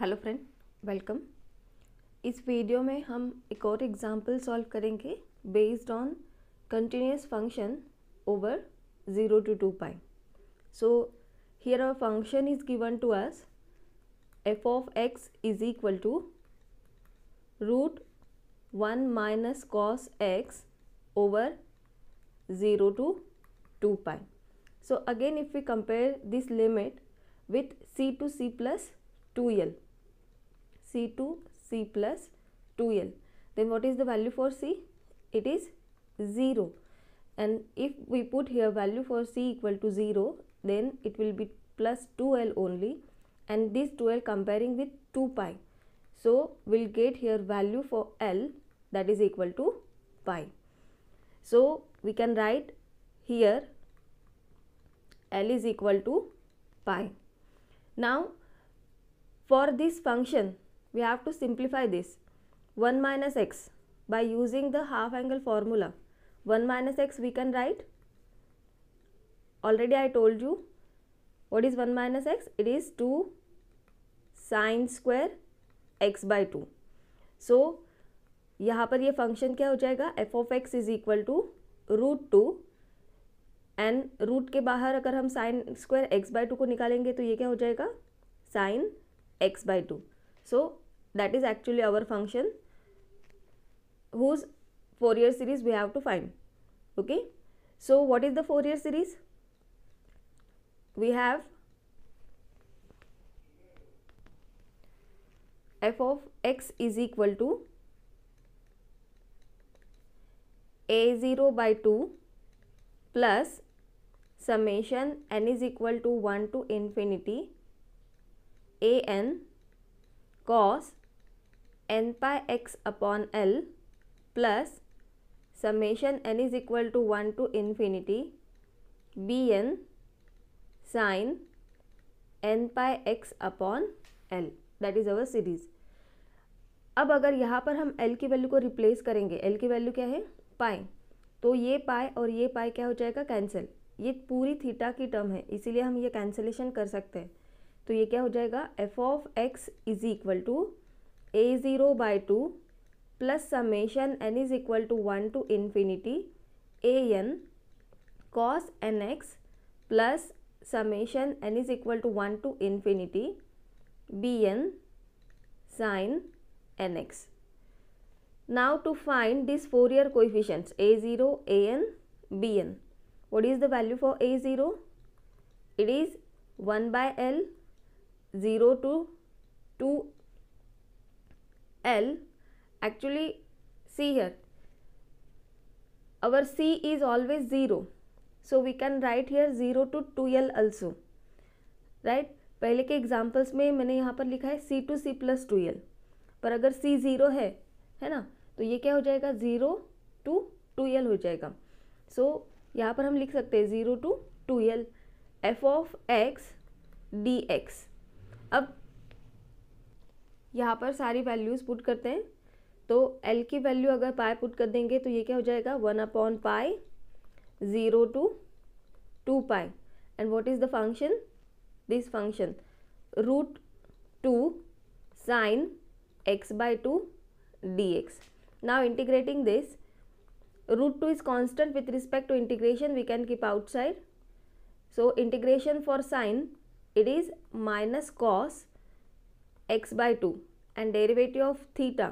Hello friend welcome इस video में हम एक और एग्जांपल सॉल्व करेंगे based on continuous function over zero to two pi so here our function is given to us F of X is equal to root one minus cos X over zero to two pi so again if we compare this limit with C to C plus two L C2, C plus 2L. Then what is the value for C? It is 0. And if we put here value for C equal to 0, then it will be plus 2L only. And this 2L comparing with 2 pi. So, we'll get here value for L that is equal to pi. So, we can write here L is equal to pi. Now, for this function, we have to simplify this 1 minus x by using the half angle formula 1 minus x we can write already I told you what is 1 minus x it is 2 sin square x by 2 so, यहाँ पर ये function क्या हो जाएगा F of X is equal to root two and root के बाहर अगर हम sine square X by two को निकालेंगे तो ये क्या हो जाएगा sine X by two so that is actually our function whose Fourier series we have to find okay so what is the Fourier series we have f of x is equal to a0 by 2 plus summation n is equal to 1 to infinity a n cos N pi x upon L plus summation N is equal to one to infinity B N sine N pi x upon L that is our series अब अगर यहाँ पर हम L की value को replace करेंगे L की value क्या है पाए तो ये पाए और ये पाए क्या हो जाएगा कैंसिल ये पूरी थीटा की टर्म है इसीलिए हम ये कैंसिलेशन कर सकते हैं तो ये क्या हो जाएगा F of X is equal to a0 by 2 plus summation n is equal to 1 to infinity an cos nx plus summation n is equal to 1 to infinity bn sin nx. Now to find these Fourier coefficients a0, n, b What is the value for a0? It is 1 by l 0 to 2 L actually see here our C is always 0 so we can write here 0 to 2L also right पहले के examples में मैंने यहाँ पर लिखा है C to C plus 2L पर अगर C ज़ीरो है है ना तो ये क्या हो जाएगा ज़ीरो टू टू एल हो जाएगा सो so, यहाँ पर हम लिख सकते हैं zero to two L F of X D x अब यहाँ पर सारी वैल्यूज़ पुट करते हैं तो एल की वैल्यू अगर पाए पुट कर देंगे तो ये क्या हो जाएगा one upon pi zero to two pi and what is the function this function root two sine X by two D X now integrating this root two is constant with respect to integration we can keep outside so integration for sine it is minus cos X by 2 and derivative of theta,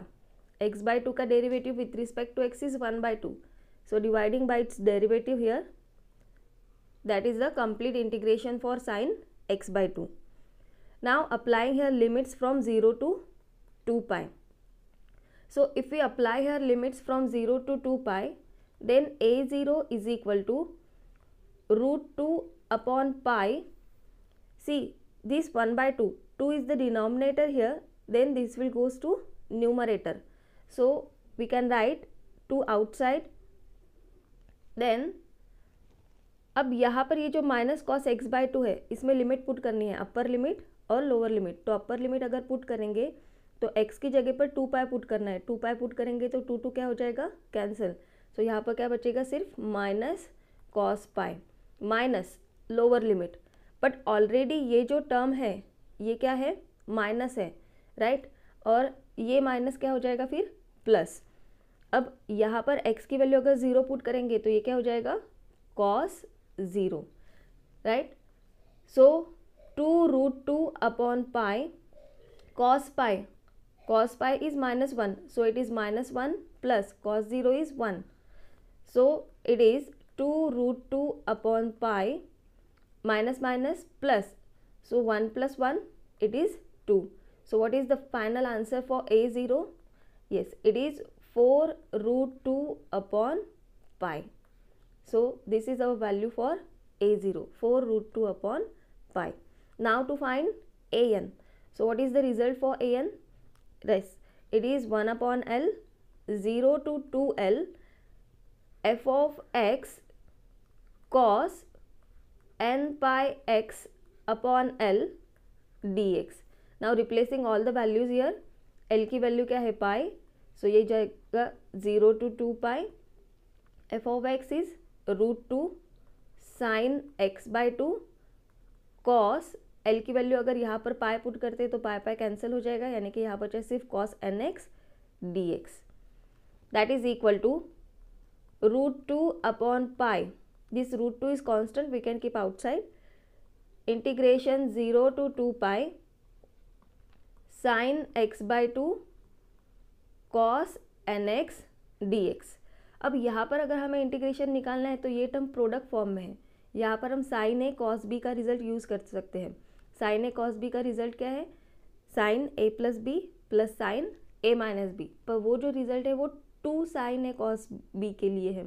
x by 2 ka derivative with respect to x is 1 by 2. so dividing by its derivative here that is the complete integration for sine x by 2 now applying here limits from 0 to 2 pi so if we apply here limits from 0 to 2 pi then a0 is equal to root 2 upon pi see this 1 by 2 2 is the denominator here then this will goes to numerator so we can write 2 outside then अब यहाँ पर ये जो minus cos x by two है इसमें limit put करनी है upper limit और लोअर लिमिट तो अपर लिमिट अगर पुट करेंगे तो एक्स की जगह पर टू पाई पुट करना है टू पाई पुट करेंगे तो टू टू क्या हो जाएगा कैंसिल सो so, यहाँ पर क्या बचेगा सिर्फ minus cos pi minus lower limit but already ये जो टर्म है ये क्या है माइनस है राइट और ये माइनस क्या हो जाएगा फिर प्लस अब यहाँ पर एक्स की वैल्यू अगर ज़ीरो पुट करेंगे तो ये क्या हो जाएगा cos zero right so two root two upon pi cos pi cos pi is minus one so it is minus one plus cos zero is one so it is two root two upon pi minus minus plus So 1 plus 1 it is 2. So what is the final answer for A0? Yes it is 4 root 2 upon pi. So this is our value for A0 4 root 2 upon pi. Now to find An. So what is the result for An? Yes it is 1 upon L 0 to 2L f of x cos n pi x upon L D X now replacing all the values here L की value क्या है pi so so ये जाएगा zero to two pi F of x is root two sine x by two cos L की value अगर यहाँ पर पाए पुट करते हैं तो पाए पाए कैंसिल हो जाएगा यानी कि यहाँ पर चाहे सिर्फ cos N x D X that is equal to root two upon pi this root two is constant we can keep outside integration zero to two pi sine x by two cos N x D x अब यहाँ पर अगर हमें integration निकालना है तो ये term product form में है यहाँ पर हम साइन ए कॉस बी का रिजल्ट यूज़ कर सकते हैं साइन ए कॉस बी का रिजल्ट क्या है sine A plus B plus sine A minus B पर वो जो रिजल्ट है वो two sine A cos B के लिए है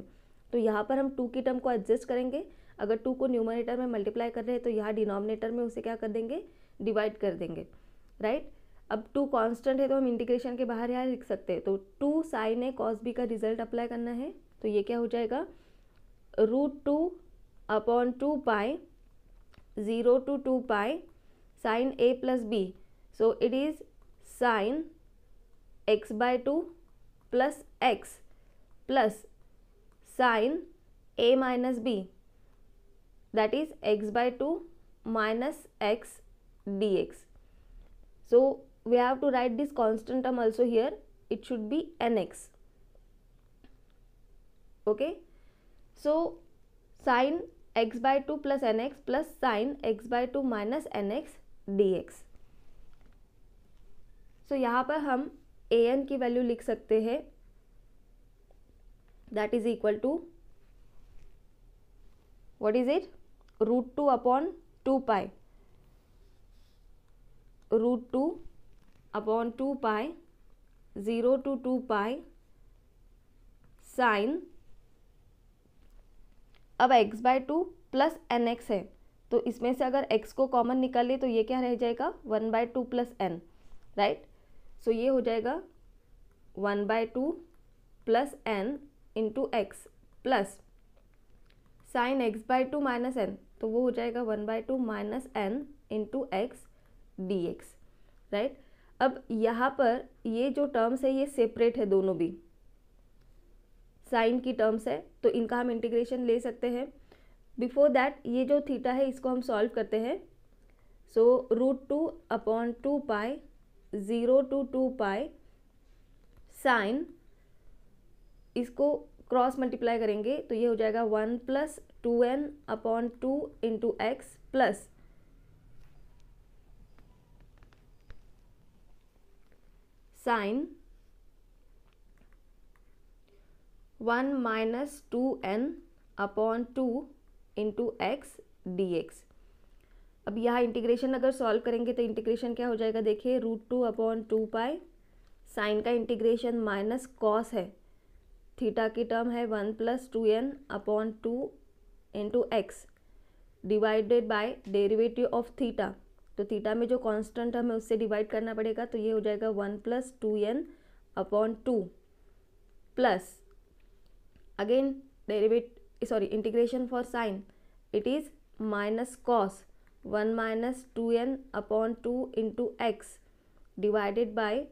तो यहाँ पर हम टू की टर्म को एडजस्ट करेंगे अगर टू को न्यूमरेटर में मल्टीप्लाई कर रहे हैं तो यहाँ डिनोमिनेटर में उसे क्या कर देंगे डिवाइड कर देंगे राइट अब टू कांस्टेंट है तो हम इंटीग्रेशन के बाहर यहाँ लिख सकते हैं तो two sine A cos B का रिजल्ट अप्लाई करना है तो ये क्या हो जाएगा root two upon two pi zero to two pi sine A plus B so it is sine x by two plus X plus sine A minus B that is x by 2 minus x dx. So we have to write this constant term also here. It should be nx. Okay. So sine x by 2 plus nx plus sine x by 2 minus nx dx. So so, यहाँ पर हम ए n की value लिख सकते हैं that is equal to what is it root two upon two pi root two upon two pi zero to two pi sine अब X by two plus N X है तो इसमें से अगर एक्स को कॉमन निकाल ले तो ये क्या रह जाएगा one by two plus N right so ये हो जाएगा one by two plus N into X plus sine x by two minus N तो वो हो जाएगा one by two minus N into x D x right अब यहाँ पर ये जो टर्म्स है ये सेपरेट है दोनों भी साइन की टर्म्स है तो इनका हम इंटीग्रेशन ले सकते हैं बिफोर दैट ये जो थीटा है इसको हम सॉल्व करते हैं so root two upon two pi zero to two pi sine इसको क्रॉस मल्टीप्लाई करेंगे तो ये हो जाएगा one plus two N upon two into X plus sine one minus two N upon two into x D x अब यहाँ integration अगर solve करेंगे तो इंटीग्रेशन क्या हो जाएगा देखिए root two upon two pi sine का इंटीग्रेशन माइनस कॉस है थीटा की टर्म है one plus two N upon two into X divided by derivative of theta तो थीटा में जो कांस्टेंट हमें उससे डिवाइड करना पड़ेगा तो ये हो जाएगा one plus two N upon two plus again derivate sorry integration for sine it is minus cos one minus two N upon two into X divided by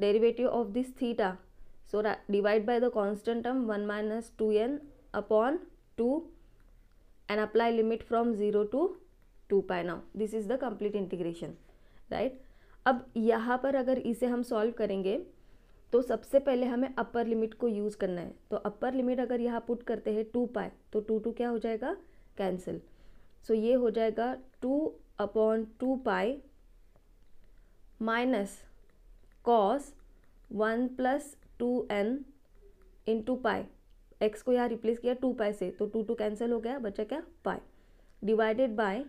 derivative of this theta so divide by the constant हम one minus two N upon two and apply limit from 0 to 2 pi now this is the complete integration right अब यहाँ पर अगर इसे हम solve करेंगे तो सबसे पहले हमें अपर लिमिट को यूज़ करना है तो अपर लिमिट अगर यहाँ पुट करते हैं टू पाए तो टू टू क्या हो जाएगा कैंसिल सो so, ये हो जाएगा two upon two pi minus cos one plus two N into pi X को यहाँ रिप्लेस किया टू पाई से तो टू टू कैंसिल हो गया बचा क्या pi divided by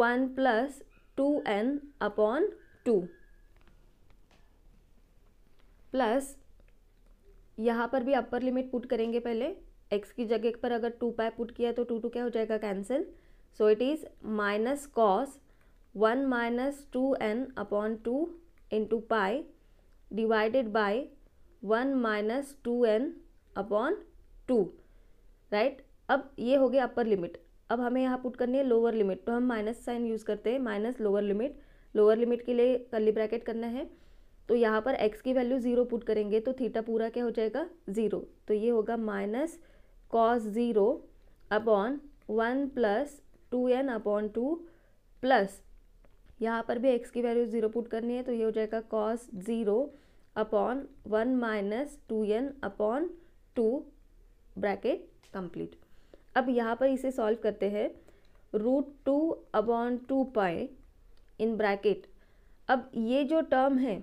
one plus two N upon two plus यहाँ पर भी अपर लिमिट पुट करेंगे पहले एक्स की जगह पर अगर टू पाई पुट किया तो टू टू क्या हो जाएगा cancel so it is minus cos one minus two N upon two into pi divided by one minus two N upon two right अब ये हो गया अपर लिमिट अब हमें यहाँ पुट करनी है लोअर लिमिट तो हम माइनस साइन यूज़ करते हैं minus lower limit lower limit के लिए कर्ली ब्रैकेट करना है तो यहाँ पर x की वैल्यू ज़ीरो पुट करेंगे तो थीटा पूरा क्या हो जाएगा ज़ीरो तो ये होगा minus cos zero upon one plus two N upon two plus यहाँ पर भी x की वैल्यू ज़ीरो पुट करनी है तो ये हो जाएगा cos zero upon one minus two N upon two bracket complete अब यहाँ पर इसे सॉल्व करते हैं रूट टू अपॉन टू पाए इन ब्रैकेट अब ये जो टर्म है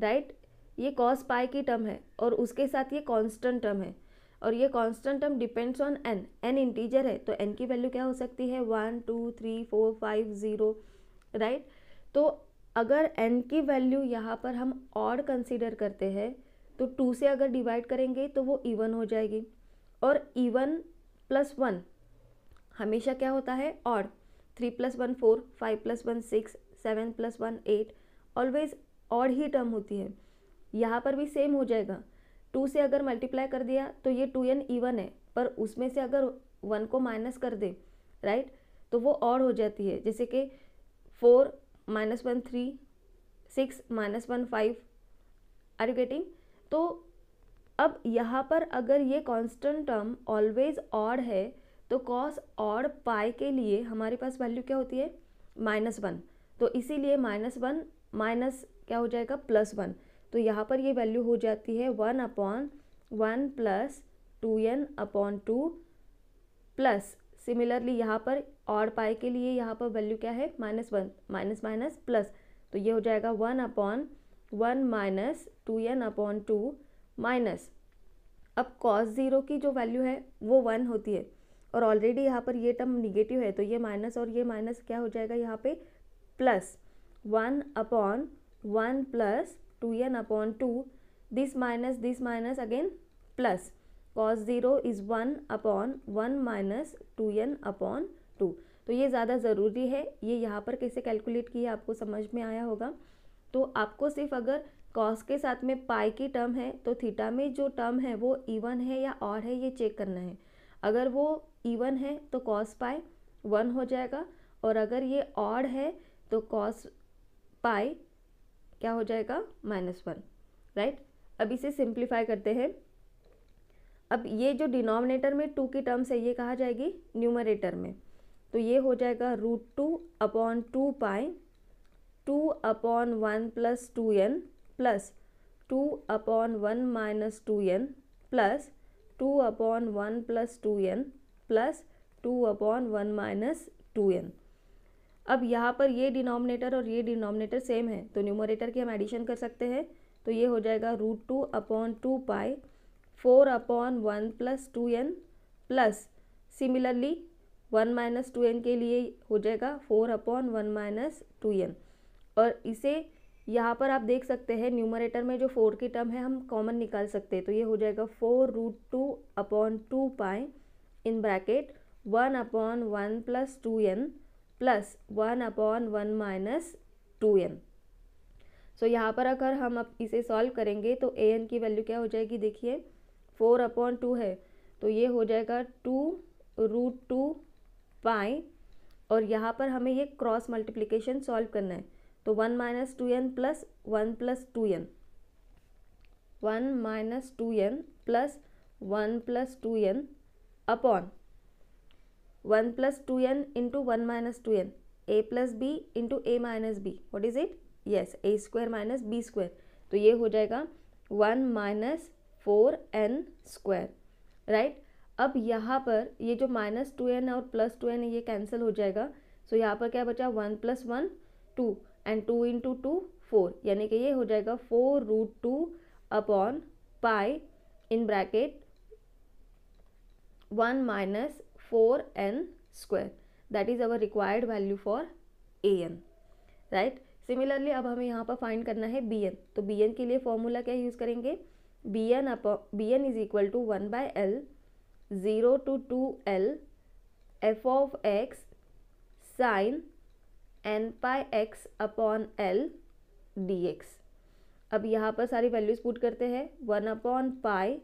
राइट right? ये कॉस पाए की टर्म है और उसके साथ ये कांस्टेंट टर्म है और ये constant term depends on N N integer है तो एन की वैल्यू क्या हो सकती है one two three four five zero right तो अगर एन की वैल्यू यहाँ पर हम और कंसिडर करते हैं तो टू से अगर डिवाइड करेंगे तो वो इवन हो जाएगी और इवन प्लस वन हमेशा क्या होता है और three plus one four five plus one six seven plus one eight always और ही टर्म होती है यहाँ पर भी सेम हो जाएगा टू से अगर मल्टीप्लाई कर दिया तो ये टू एन इवन है पर उसमें से अगर वन को माइनस कर दे राइट तो वो और हो जाती है जैसे कि four minus one three six minus one five are you getting तो अब यहाँ पर अगर ये कांस्टेंट टर्म ऑलवेज ऑड है तो कॉस ऑड पाई के लिए हमारे पास वैल्यू क्या होती है माइनस वन तो इसीलिए माइनस वन माइनस क्या हो जाएगा प्लस वन तो यहाँ पर ये वैल्यू हो जाती है one upon one plus two N upon two plus similarly यहाँ पर और पाई के लिए यहाँ पर वैल्यू क्या है minus one minus minus plus तो ये हो जाएगा one upon one minus two N upon two minus अब कॉस ज़ीरो की जो वैल्यू है वो वन होती है और ऑलरेडी यहाँ पर ये टर्म निगेटिव है तो ये माइनस और ये माइनस क्या हो जाएगा यहाँ पे plus one upon one plus two N upon two this minus this minus again plus cos zero is one upon one minus two N upon two तो ये ज़्यादा ज़रूरी है ये यहाँ पर कैसे कैलकुलेट किया आपको समझ में आया होगा तो आपको सिर्फ अगर कॉस के साथ में पाई की टर्म है तो थीटा में जो टर्म है वो इवन है या और है ये चेक करना है अगर वो इवन है तो कॉस पाई वन हो जाएगा और अगर ये ऑड है तो कॉस पाई क्या हो जाएगा माइनस वन राइट अब इसे सिंप्लीफाई करते हैं अब ये जो डिनोमिनेटर में टू की टर्म्स है ये कहा जाएगी न्यूमरेटर में तो ये हो जाएगा root two upon two pi two upon one plus two N plus two upon one minus two N plus two upon one plus two N plus two upon one minus two N अब यहाँ पर ये denominator और ये denominator same है तो numerator की हम एडिशन कर सकते हैं तो ये हो जाएगा root two upon two pi four upon one plus two N plus similarly one minus two N के लिए हो जाएगा four upon one minus two N और इसे यहाँ पर आप देख सकते हैं न्यूमरेटर में जो फोर की टर्म है हम कॉमन निकाल सकते हैं तो ये हो जाएगा four root two upon two pi in bracket one upon one plus two N plus one upon one minus two N so यहाँ पर अगर हम अब इसे सॉल्व करेंगे तो ए एन की वैल्यू क्या हो जाएगी देखिए फोर अपॉन टू है तो ये हो जाएगा टू रूट टू पाई और यहाँ पर हमें ये क्रॉस मल्टीप्लिकेशन सॉल्व करना है तो one minus two N plus one plus two N one minus two N plus one plus two N upon one plus two N into one minus two N A plus B into A minus B what is it yes A square minus B square तो ये हो जाएगा one minus four N square right अब यहाँ पर ये जो minus two N और प्लस टू एन ये कैंसिल हो जाएगा सो so यहाँ पर क्या बचा one plus one two and two into two four यानी कि ये हो जाएगा four root two upon pi in bracket one minus four N square that is our required value for a n right similarly अब हमें यहाँ पर find करना है बी एन तो बी एन के लिए फॉर्मूला क्या यूज़ करेंगे b n upon b n is equal to one by l zero to two L F of x sine N pi x upon L D x अब यहाँ पर सारी values put करते हैं one upon pi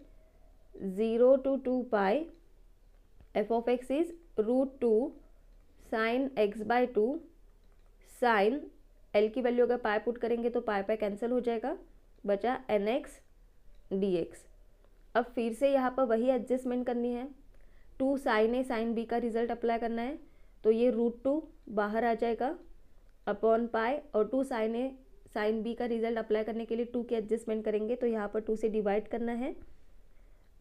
zero to two pi F of x is root two sine x by two sine l की value अगर pi put करेंगे तो पाई पाई कैंसिल हो जाएगा बचा एन एक्स डी एक्स अब फिर से यहाँ पर वही एडजस्टमेंट करनी है two sine a sine b का रिज़ल्ट अप्लाई करना है तो ये रूट टू बाहर आ जाएगा अपॉन पाई और two sine a sine b का रिजल्ट अप्लाई करने के लिए टू की एडजस्टमेंट करेंगे तो यहाँ पर टू से डिवाइड करना है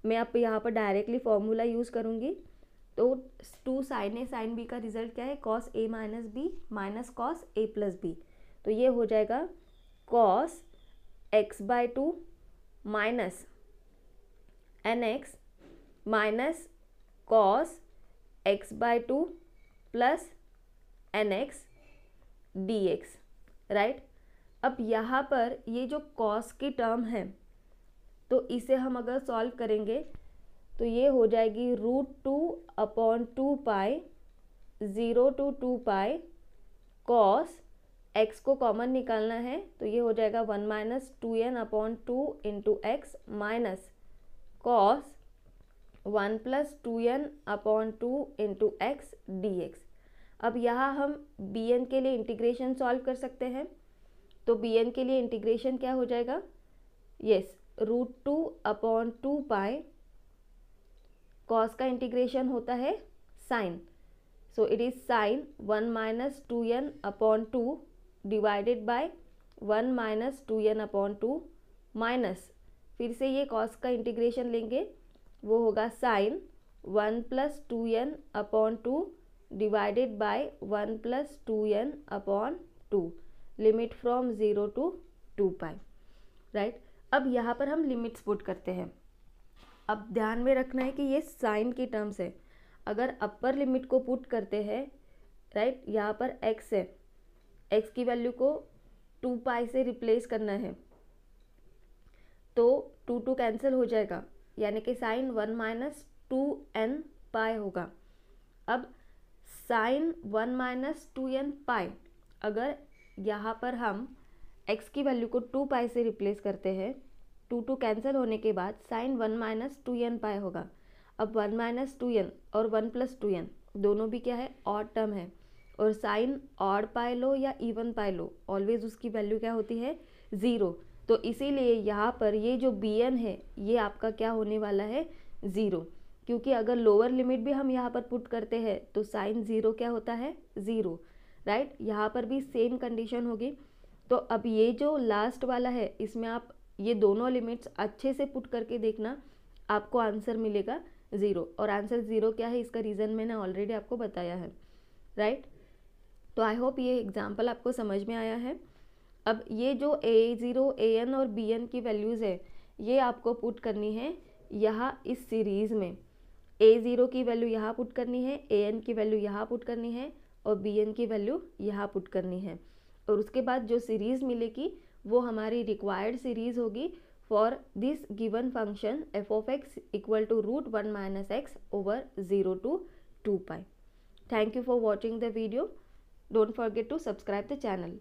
मैं आप यहाँ पर डायरेक्टली फॉर्मूला यूज़ करूँगी तो two sine a sine b का रिजल्ट क्या है cos a minus b minus cos a plus b तो ये हो जाएगा cos x by two minus n x minus cos x by two plus N x D x right अब यहाँ पर ये जो कॉस की टर्म है तो इसे हम अगर सॉल्व करेंगे तो ये हो जाएगी root two upon two pi zero to two pi cos x को कॉमन निकालना है तो ये हो जाएगा one minus two N upon two into x minus cos one plus two N upon two into x D x अब यहाँ हम बी एन के लिए इंटीग्रेशन सॉल्व कर सकते हैं तो बी एन के लिए इंटीग्रेशन क्या हो जाएगा yes root two upon two pi cos का इंटीग्रेशन होता है sine so it is sine one minus two N upon two divided by one minus two N upon two minus फिर से ये कॉस का इंटीग्रेशन लेंगे वो होगा sine one plus two N upon two divided by one plus two N upon two limit from zero to two pi right अब यहाँ पर हम लिमिट्स पुट करते हैं अब ध्यान में रखना है कि ये साइन की टर्म्स है अगर अपर लिमिट को पुट करते हैं राइट यहाँ पर एक्स है एक्स की वैल्यू को टू पाई से रिप्लेस करना है तो टू टू कैंसिल हो जाएगा यानी कि sine one minus two n pi होगा अब sine one minus two n pi अगर यहाँ पर हम एक्स की वैल्यू को टू पाई से रिप्लेस करते हैं टू टू कैंसिल होने के बाद sine one minus two n pi होगा अब वन माइनस टू एन और वन प्लस टू एन दोनों भी क्या है और टर्म है और साइन ऑड पाए लो या इवन पाए लो ऑलवेज उसकी वैल्यू क्या होती है ज़ीरो तो इसीलिए यहाँ पर ये जो बी एन है ये आपका क्या होने वाला है ज़ीरो क्योंकि अगर लोअर लिमिट भी हम यहाँ पर पुट करते हैं तो साइन ज़ीरो क्या होता है ज़ीरो राइट यहाँ पर भी सेम कंडीशन होगी तो अब ये जो लास्ट वाला है इसमें आप ये दोनों लिमिट्स अच्छे से पुट करके देखना आपको आंसर मिलेगा ज़ीरो और आंसर ज़ीरो क्या है इसका रीज़न मैंने ऑलरेडी आपको बताया है राइट तो आई होप ये एग्ज़ाम्पल आपको समझ में आया है अब ये जो ए ज़ीरो ए एन और बी एन की वैल्यूज़ है ये आपको पुट करनी है यहाँ इस सीरीज़ में ए ज़ीरो की वैल्यू यहाँ पुट करनी है ए एन की वैल्यू यहाँ पुट करनी है और बी एन की वैल्यू यहाँ पुट करनी है और उसके बाद जो सीरीज़ मिलेगी वो हमारी रिक्वायर्ड सीरीज़ होगी for this given function f of x equal to root one minus x over zero to two pi thank you for watching the video don't forget to subscribe the channel